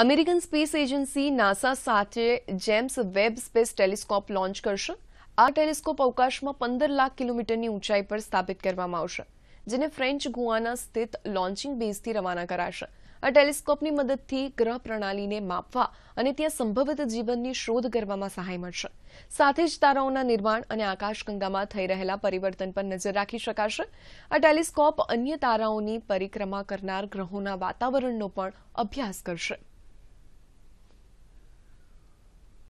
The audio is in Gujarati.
અમેરિકન સ્પેસ એજન્સી નાસા સાથે James Webb space telescope launch કરશે આ ટેલિસ્કોપ અવકાશમાં પંદર લાખ કિલોમીટરની ઊંચાઈ પર સ્થાપિત કરવામાં આવશે જેને ફ્રેન્ચ ગુઆના સ્થિત લોન્ચિંગ બેઝથી રવાના કરાશે આ ટેલિસ્કોપની મદદથી ગ્રહ પ્રણાલીને માપવા અને ત્યાં સંભવિત જીવનની શોધ કરવામાં સહાય મળશે સાથે જ તારાઓના નિર્માણ અને આકાશગંગામાં થઈ રહેલા પરિવર્તન પર નજર રાખી શકાશે આ ટેલિસ્કોપ અન્ય તારાઓની પરિક્રમા કરનાર ગ્રહોના વાતાવરણનો પણ અભ્યાસ કરશે